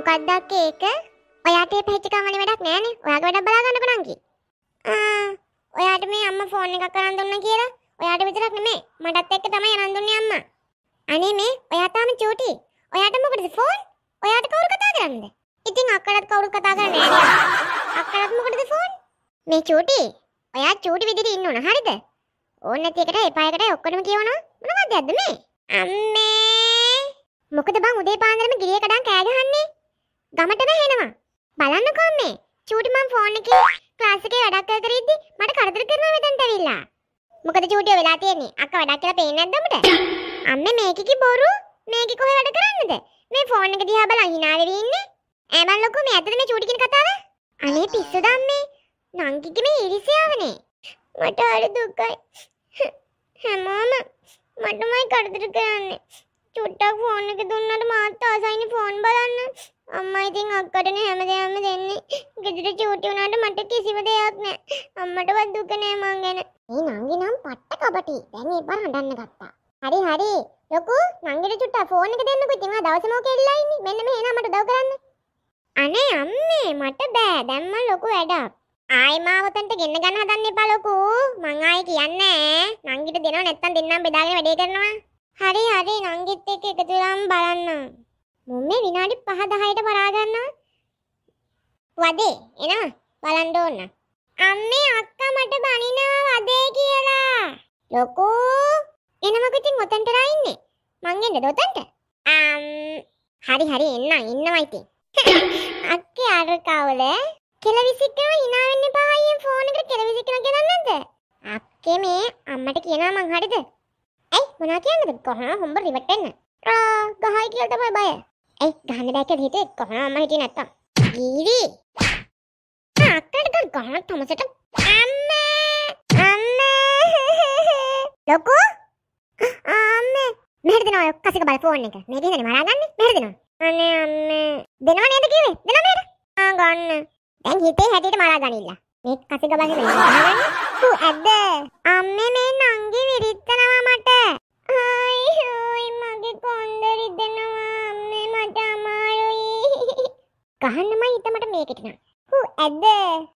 මොකක්දක් ඒක ඔයාට පැච්චිකමන වැඩක් නෑන ඔයාග වැඩ බලාගන්නක නංකි ඔයාට මේ අම්ම ෆෝන් එකක් කරන්දුන්න කියලා ඔයාට විතරක් නෙමේ මටත් එක්ක තමයි අනන්දුන්න අම්ම අනේ මේ ඔයාතාම චූටි ඔයාට මොකටද ෆෝන් ඔයාට කවුරු කතා කරන්නද ඉතින් අක්කටත් කවුරු කතා කරන්න අක්කටත් මොකටද ෆෝන් මේ චූටි ඔයා චූටි විදිහට ඉන්න ඕන හරිද ඕන නැති එකට එපායකට ඔක්කොටම කියවනවා මොනවද යද්ද මේ අම්මේ මොකද බං උදේ පාන්දරම ගිරිය කඩන් කෑ ගහන්නේ ගමට වැහෙනවා. බලන්නකෝ අම්මේ. චූටි මං ෆෝන් එකේ ක්ලාස් එකේ වැඩක් කර කර ඉද්දි මට කරදර කරනවා මෙතනට ඇවිල්ලා. මොකද චූටිය වෙලා තියෙන්නේ? අක්ක වැඩක් කියලා පේන්නේ නැද්ද උඹට? අම්මේ මේකේ බොරු මේකේ කොහේ වැඩ කරන්නද? මේ ෆෝන් එක දිහා බලන් hina වෙවි ඉන්නේ. ඈ මං ලොකෝ මේ ඇත්තද මේ චූටි කියන කතාව? අනේ පිස්සු දම්මේ. නංගිගේ මේ ඉරිසියාවනේ. මට හරි දුකයි. හැමෝම මටමයි කරදර කරන්නේ. චුට්ටක් ෆෝන් එක දුන්නට මාත් ආසයිනේ ෆෝන් බලන්න. අම්මා ඉතින් අක්කටනේ හැමදේම දෙන්නේ. ගෙදර චූටි වුණාට මට කිසිම දෙයක් නැහැ. අම්මටවත් දුක නෑ මං ගැන. මේ නංගි නම් පට්ට කපටි. දැන් ඒ බර හඬන්න ගත්තා. හරි හරි. ලොකු නංගිට චුට්ටා ෆෝන් එක දෙන්නකෝ. ඉතින් ආ දවසම ඔක එල්ලලා ඉන්නේ. මෙන්න මේ එනවා මට උදව් කරන්න. අනේ අම්මේ මට බෑ. දැන් මං ලොකු වැඩක්. ආයි මාවතන්ට ගෙන්න ගන්න හදන්න එපා ලොකෝ. මං ආයි කියන්නේ නංගිට දෙනව නැත්තම් දෙන්නම් බෙදාගෙන වැඩේ කරනවා. හරි හරි නංගිත් එක්ක එකතු වෙලාම බලන්න. මොම් මේ විනාඩි 5-10ට බරා ගන්නවා. වදේ එනවා බලන්න ඕන. අම්මේ අක්කා මට බනිනවා වදේ කියලා. ලොකෝ එනමක ඉතින් ඔතෙන්ටලා ඉන්නේ. මං එන්නද ඔතෙන්ට? අම් හරි හරි එන්න ඉන්නවා ඉතින්. අක්කේ අර කවුල කෙලවිසිකන hina වෙන්න එපා අයියෙන් ෆෝන් එකට කෙලවිසිකන කියලා නැද්ද? අක්කේ මේ අම්මට කියනවා මං හරිද? ඇයි මොනා කියන්නද කොහොම හොම්බ රිවට් වෙන්න. ආ ගහයි කියලා තමයි බය. ඇයි ගහන්න බෑ කියලා හිතුවේ කොහොම අම්මා හිටියේ නැත්තම්. ජීවි. අක්කට ගන්න ගහන තමසට අම්මා අම්මා ලොකෝ අම්මා මෙහෙට දෙනවා ඔය කසික බල ෆෝන් එක. මේක ඉඳන් මරාගන්නේ මෙහෙට දෙනවා. අනේ අම්මේ දෙනවා නේද කිව්වේ? දෙනවා නේද? ආ ගන්න. දැන් හිතේ හැටියට මරාගනින්න. මේ කසික බලන්නේ මරාගන්නේ. ඌ ඇද්ද? අම්මේ මේ නංගි විරිත්තනවා මට. ගහන්නමයි හිත මට මේකට නම්. හු ඇද්ද?